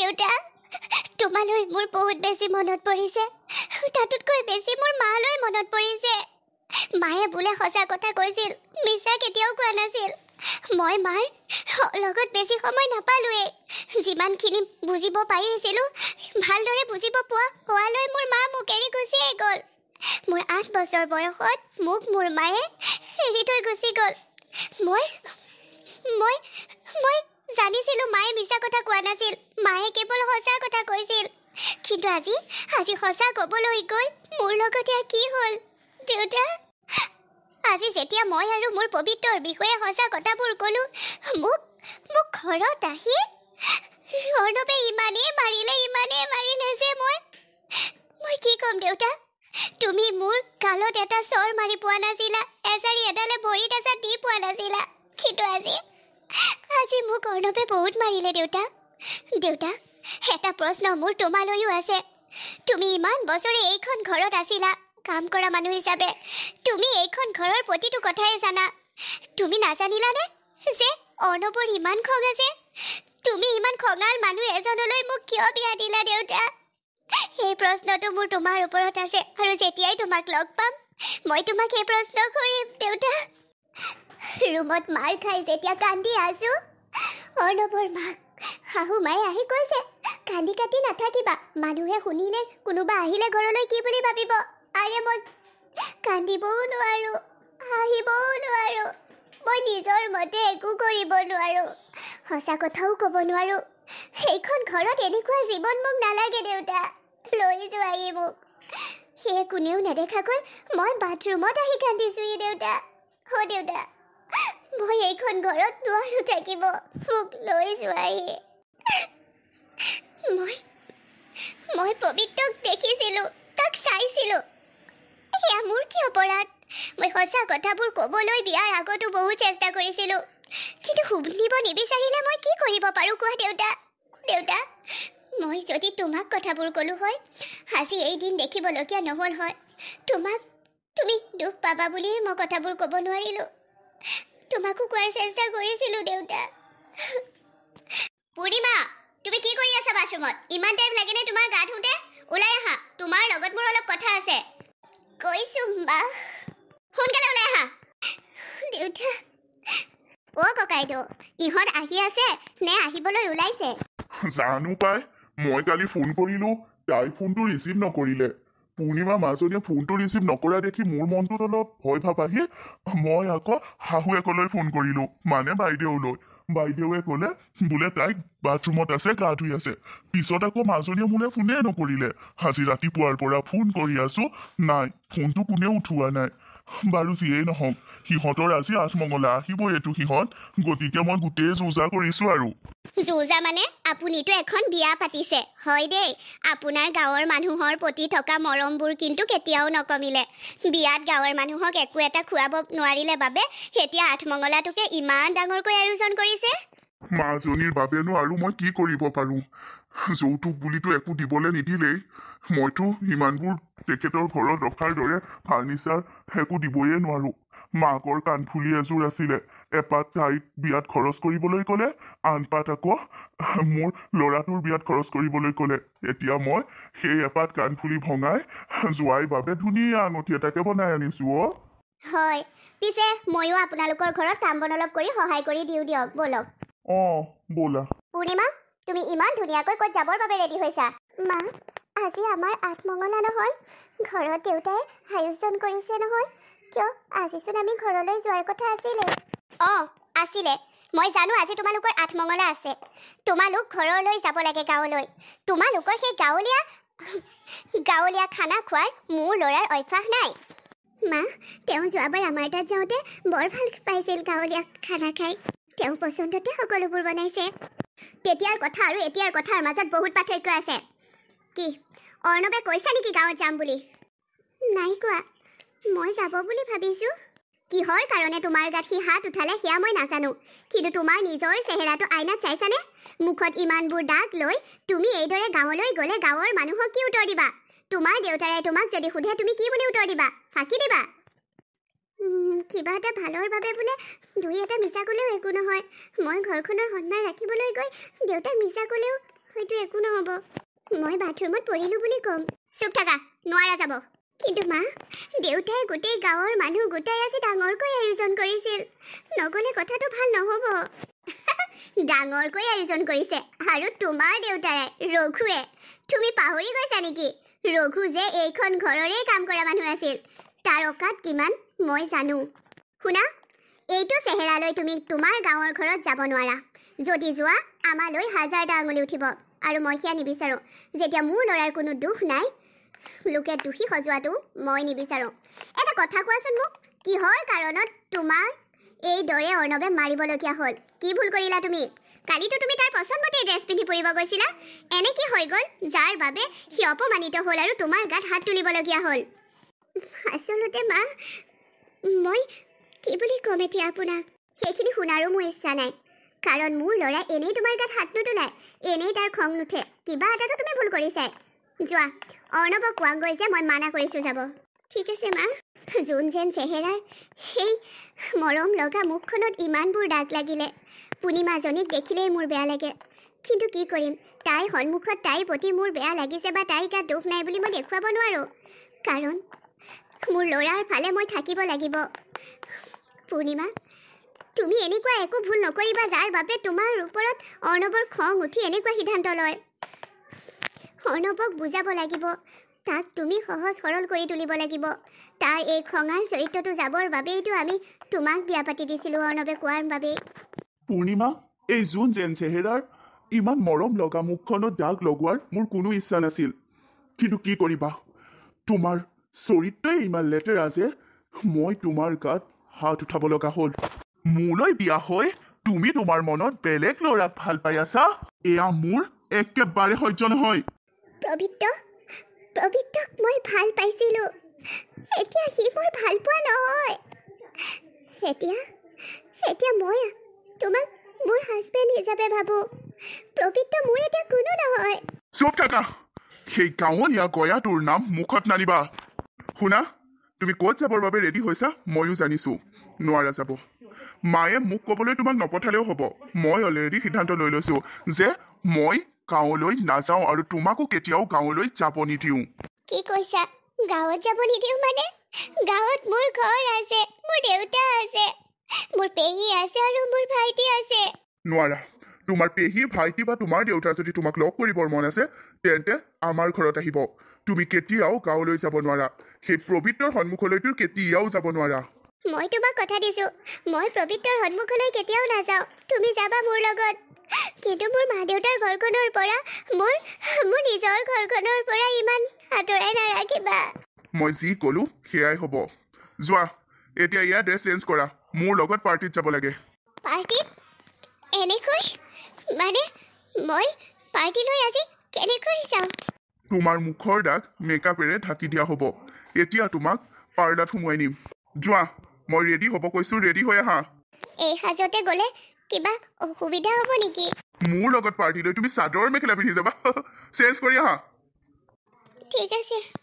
দেউতা তোমালৈ মোৰ বহুত বেছি মনত পৰিছে তাতোতকৈ বেছি মোৰ মালৈ মনত পৰিছে মায়ে বোলে সঁচা কথা কৈছিল মিছা কেতিয়াও কোৱা নাছিল মই মাৰ লগত বেছি সময় নাপালোৱেই যিমানখিনি বুজিব পাৰিছিলোঁ ভালদৰে বুজিব পোৱা হোৱালৈ মোৰ মা মোক এৰি গুচিয়েই গ'ল মোৰ আঠ বছৰ বয়সত মোক মোৰ মায়ে এৰি থৈ গুচি গ'ল মই মই মই জানিছিলো মায়ে মিছা কথা কোৱা নাছিল মায়ে কেৱল সঁচা কথা কৈছিল কিন্তু আজি আজি সঁচা ক'বলৈ গৈ মোৰ লগতে কি হ'ল দেউতা আজি যেতিয়া মই আৰু মোৰ পবিত্ৰৰ বিষয়ে সঁচা কথাবোৰ ক'লো মোক মোক ঘৰত আহি অৰ্ণৱে ইমানেই মাৰিলে ইমানেই মাৰিলে যে মই মই কি ক'ম দেউতা তুমি মোৰ কালত এটা চৰ মাৰি পোৱা নাছিলা এজাৰি এডালে ভৰিত এজাৰ দি পোৱা নাছিলা কিন্তু আজি আজি মোক অৰ্ণৱে বহুত মাৰিলে দেউতা দেউতা এটা প্ৰশ্ন মোৰ তোমালৈও আছে তুমি ইমান বছৰে এইখন ঘৰত আছিলা কাম কৰা মানুহ হিচাপে তুমি এইখন ঘৰৰ প্ৰতিটো কথাই জানা তুমি নাজানিলানে যে অৰ্ণৱৰ ইমান খং আছে তুমি ইমান খঙাল মানুহ এজনলৈ মোক কিয় বিয়া দিলা দেউতা সেই প্ৰশ্নটো মোৰ তোমাৰ ওপৰত আছে আৰু যেতিয়াই তোমাক লগ পাম মই তোমাক সেই প্ৰশ্ন কৰিম দেউতা ৰুমত মাৰ খাই যেতিয়া কান্দি আছো অৰ্ণৱৰ মাক শাহু মায়ে আহি কৈছে কান্দি কাটি নাথাকিবা মানুহে শুনিলে কোনোবা আহিলে ঘৰলৈ কি বুলি ভাবিব আৰে মই কান্দিবও নোৱাৰোঁ হাঁহিবও নোৱাৰোঁ মই নিজৰ মতে একো কৰিব নোৱাৰোঁ সঁচা কথাও ক'ব নোৱাৰোঁ সেইখন ঘৰত এনেকুৱা জীৱন মোক নালাগে দেউতা লৈ যোৱাহি মোক সেয়ে কোনেও নেদেখাকৈ মই বাথৰুমত আহি কান্দিছোঁহি দেউতা হ দেউতা মই এইখন ঘৰত নোৱাৰো থাকিব মোক লৈ যোৱাহি মই মই পবিত্ৰক দেখিছিলোঁ তাক চাইছিলোঁ সেয়া মোৰ কি অপৰাধ মই সঁচা কথাবোৰ ক'বলৈ বিয়াৰ আগতো বহুত চেষ্টা কৰিছিলোঁ কিন্তু শুনিব নিবিচাৰিলে মই কি কৰিব পাৰোঁ কোৱা দেউতা দেউতা মই যদি তোমাক কথাবোৰ ক'লোঁ হয় আজি এইদিন দেখিবলগীয়া নহ'ল হয় তোমাক তুমি দুখ পাবা বুলিয়েই মই কথাবোৰ ক'ব নোৱাৰিলোঁ তোমাকো কোৱাৰ চেষ্টা কৰিছিলো দেউতা পূৰ্ণিমা তুমি কি কৰি আছা বাথৰুমত ইমান টাইম লাগেনে তোমাৰ গা ধুওঁতে ওলাই আহা তোমাৰ লগত মোৰ অলপ কথা আছে কৈছো বা সোনকালে ওলাই আহা দেউতা অ ককাইদেউ ইহঁত আহি আছে নে আহিবলৈ ওলাইছে জানো পাই মই কালি ফোন কৰিলো তাই ফোনটো ৰিচিভ নকৰিলে পূৰ্ণিমা মাজনীয়ে ফোনটো ৰিচিভ নকৰা দেখি মোৰ মনটোত অলপ ভয় ভাৱ আহি মই আকৌ শাহুৱেকলৈ ফোন কৰিলো মানে বাইদেউলৈ বাইদেউৱে ক'লে বোলে তাইক বাথৰুমত আছে গা ধুই আছে পিছত আকৌ মাজনীয়ে মোলৈ ফোনে নকৰিলে আজি ৰাতিপুৱাৰ পৰা ফোন কৰি আছো নাই ফোনটো কোনেও উঠোৱা নাই বাৰু যিয়েই নহওক সিহঁতৰ আজি আঠমঙলা আহিব এইটো সিহঁত গতিকে মই গোটেই যো কৰিছো আৰু যো মানে আপুনিতো এখন বিয়া পাতিছে হয় দেই আপোনাৰ গাঁৱৰ মানুহৰ প্ৰতি থকা মৰমবোৰ কিন্তু কেতিয়াও নকমিলে বিয়াত গাঁৱৰ মানুহক একো এটা খুৱাব নোৱাৰিলে বাবে সেতিয়া আঠমঙলাটোকে ইমান ডাঙৰকৈ আয়োজন কৰিছে মাজনীৰ বাবেনো আৰু মই কি কৰিব পাৰো যৌতুক বুলিতো একো দিবলৈ নিদিলেই মইতো ইমানবোৰ তেখেতৰ ঘৰত ৰখাৰ দৰে ফাৰ্নিচাৰ একো দিবয়ে নোৱাৰোঁ মাকৰ কাণফুলি এযোৰ আছিলে এপাত তাইক বিয়াত খৰচ কৰিবলৈ ক'লে আনপাত আকৌ মোৰ ল'ৰাটোৰ বিয়াত খৰচ কৰিবলৈ ক'লে এতিয়া মই সেই এপাত কাণফুলি ভঙাই যোৱাই বাবে ধুনীয়া আঙঠি এটাকে বনাই আনিছো অ হয় পিছে ময়ো আপোনালোকৰ ঘৰত কাম বন অলপ কৰি সহায় কৰি দিওঁ দিয়ক ব'লক অঁ ব'লা পূৰ্ণিমা তুমি ইমান ধুনীয়াকৈ ক'ত যাবৰ বাবে ৰেডি হৈছা মা আজি আমাৰ আঠমঙলা নহয় ঘৰত দেউতাই আয়োজন কৰিছে নহয় কিয় আজিচোন আমি ঘৰলৈ যোৱাৰ কথা আছিলে অঁ আছিলে মই জানো আজি তোমালোকৰ আঠমঙলা আছে তোমালোক ঘৰলৈ যাব লাগে গাঁৱলৈ তোমালোকৰ সেই গাঁৱলীয়া গাঁৱলীয়া খানা খোৱাৰ মোৰ ল'ৰাৰ অভ্যাস নাই মা তেওঁ যোৱাবাৰ আমাৰ তাত যাওঁতে বৰ ভাল পাইছিল গাঁৱলীয়া খানা খাই তেওঁ পচন্দতে সকলোবোৰ বনাইছে তেতিয়াৰ কথা আৰু এতিয়াৰ কথাৰ মাজত বহুত পাৰ্থক্য আছে কি অৰ্ণৱে কৈছে নেকি গাঁৱত যাম বুলি নাই কোৱা মই যাব বুলি ভাবিছোঁ কিহৰ কাৰণে তোমাৰ গাত সি হাত উঠালে সেয়া মই নাজানো কিন্তু তোমাৰ নিজৰ চেহেৰাটো আইনাত চাইছানে মুখত ইমানবোৰ দাগ লৈ তুমি এইদৰে গাঁৱলৈ গ'লে গাঁৱৰ মানুহক কি উত্তৰ দিবা তোমাৰ দেউতাৰে তোমাক যদি সোধে তুমি কি বুলি উত্তৰ দিবা ফাঁকি দিবা কিবা এটা ভালৰ বাবে বোলে দুই এটা মিছা ক'লেও একো নহয় মই ঘৰখনৰ সন্মান ৰাখিবলৈ গৈ দেউতাক মিছা ক'লেও হয়তো একো নহ'ব মই বাথৰুমত পৰিলো বুলি ক'ম চুপ থাকা নোৱাৰা যাব কিন্তু মা দেউতাই গোটেই গাঁৱৰ মানুহ গোটাই আজি ডাঙৰকৈ আয়োজন কৰিছিল নগ'লে কথাটো ভাল নহ'ব ডাঙৰকৈ আয়োজন কৰিছে আৰু তোমাৰ দেউতাৰে ৰঘুৱে তুমি পাহৰি গৈছা নেকি ৰঘু যে এইখন ঘৰৰেই কাম কৰা মানুহ আছিল তাৰ ঔকাত কিমান মই জানো শুনা এইটো চেহেৰালৈ তুমি তোমাৰ গাঁৱৰ ঘৰত যাব নোৱাৰা যদি যোৱা আমালৈ হাজাৰটা আঙুলি উঠিব আৰু মই সেয়া নিবিচাৰোঁ যেতিয়া মোৰ ল'ৰাৰ কোনো দুখ নাই লোকে দোষী সজোৱাটো মই নিবিচাৰোঁ এটা কথা কোৱাচোন মোক কিহৰ কাৰণত তোমাক এইদৰে অৰ্ণৱে মাৰিবলগীয়া হ'ল কি ভুল কৰিলা তুমি কালিতো তুমি তাৰ পচন্দমতে ড্ৰেছ পিন্ধি পৰিব গৈছিলা এনেকৈ হৈ গ'ল যাৰ বাবে সি অপমানিত হ'ল আৰু তোমাৰ গাত হাত তুলিবলগীয়া হ'ল আচলতে মা মই কি বুলি ক'ম এতিয়া আপোনাক সেইখিনি শুনাৰো মোৰ ইচ্ছা নাই কাৰণ মোৰ ল'ৰাই এনেই তোমাৰ গাত হাত নুতোলায় এনেই তাৰ খং নুঠে কিবা এটাতো তুমি ভুল কৰিছাই যোৱা অৰ্ণৱক কোৱাংগৈ যে মই মানা কৰিছোঁ যাব ঠিক আছে মা যোন যেন চেহেৰাৰ সেই মৰম লগা মুখখনত ইমানবোৰ দাগ লাগিলে পূৰ্ণিমাজনীক দেখিলেই মোৰ বেয়া লাগে কিন্তু কি কৰিম তাইৰ সন্মুখত তাইৰ প্ৰতি মোৰ বেয়া লাগিছে বা তাইৰ গাত দুখ নাই বুলি মই দেখুৱাব নোৱাৰোঁ কাৰণ মোৰ ল'ৰাৰ ফালে মই থাকিব লাগিব পূৰ্ণিমা তুমি এনেকুৱা একো ভুল নকৰিবা যাৰ বাবে তোমাৰ ওপৰত অৰ্ণৱৰ খং উঠি এনেকুৱা সিদ্ধান্ত লয় অৰ্ণৱক বুজাব লাগিব তাক তুমি সহজ সৰল কৰি তুলিব লাগিব তাৰ এই খঙাল চৰিত্ৰটো যাবৰ বাবেইতো আমি তোমাক বিয়া পাতি দিছিলোঁ অৰ্ণৱে কোৱাৰ বাবেই পূৰ্ণিমা এই জোন যেন চেহেৰাৰ ইমান মৰম লগা মুখখনত দাগ লগোৱাৰ মোৰ কোনো ইচ্ছা নাছিল কিন্তু কি কৰিবা তোমাৰ চৰিত্ৰই ইমান লেতেৰা যে মই তোমাৰ গাত হাত উঠাব লগা হ'ল মোলৈ বিয়া হৈ তুমি তোমাৰ মনত বেলেগ ল'ৰাক ভাল পাই আছা এয়া মোৰ একেবাৰে সহ্য নহয় সেই গাঁৱলীয়া গয়াটোৰ নাম মুখত নানিবা শুনা তুমি ক'ত যাবৰ বাবে ৰেডি হৈছা ময়ো জানিছোঁ নোৱাৰা যাব মায়ে মোক ক'বলৈ তোমাক নপঠালেও হ'ব মই অলৰেডি সিদ্ধান্ত লৈ লৈছোঁ যে মই গাঁৱলৈ নাযাওঁ আৰু তোমাকো কেতিয়াও গাঁৱলৈ যাব নিদিওঁ কি কৈছা গাঁৱত যাব নিদিওঁ মানে গাঁৱত মোৰ ঘৰ আছে মোৰ দেউতা আছে মোৰ পেহী আছে আৰু মোৰ ভাইটি আছে নোৱাৰা তোমাৰ পেহী ভাইটি বা তোমাৰ দেউতাৰ যদি তোমাক লগ কৰিবৰ মন আছে তেন্তে আমাৰ ঘৰত আহিব তুমি কেতিয়াও গাঁৱলৈ যাব নোৱাৰা সেই পবিত্ৰৰ সন্মুখলৈ তোৰ কেতিয়াও যাব নোৱাৰা মই তোমাক কথা দিছো মই পবিত্ৰৰ সন্মুখলৈ কেতিয়াও নাযাওঁ তুমি যাবা মোৰ লগত কিন্তু মোৰ মা দেউতাৰ ঘৰখনৰ পৰা মোৰ মোৰ নিজৰ ঘৰখনৰ পৰা ইমান আঁতৰাই নাৰাখিবা মই যি ক'লো সেয়াই হ'ব যোৱা এতিয়া ইয়াৰ ড্ৰেছ চেঞ্জ কৰা মোৰ লগত পাৰ্টিত যাব লাগে পাৰ্টিত এনেকৈ মানে মই পাৰ্টিলৈ আজি তোমাৰ মুখৰ দাঁত মেকআপেৰে ঢাকি দিয়া হ'ব এতিয়া তোমাক পাৰ্লাৰত সোমোৱাই নিম যোৱা মই ৰেডি হ'ব কৈছো ৰেডি হৈ আহা এই সাজতে গ'লে কিবা অসুবিধা হ'ব নেকি মোৰ লগত পাৰ্টিলৈ তুমি চাদৰ মেখেলা পিন্ধি যাবা চেঞ্জ কৰি আহা ঠিক আছে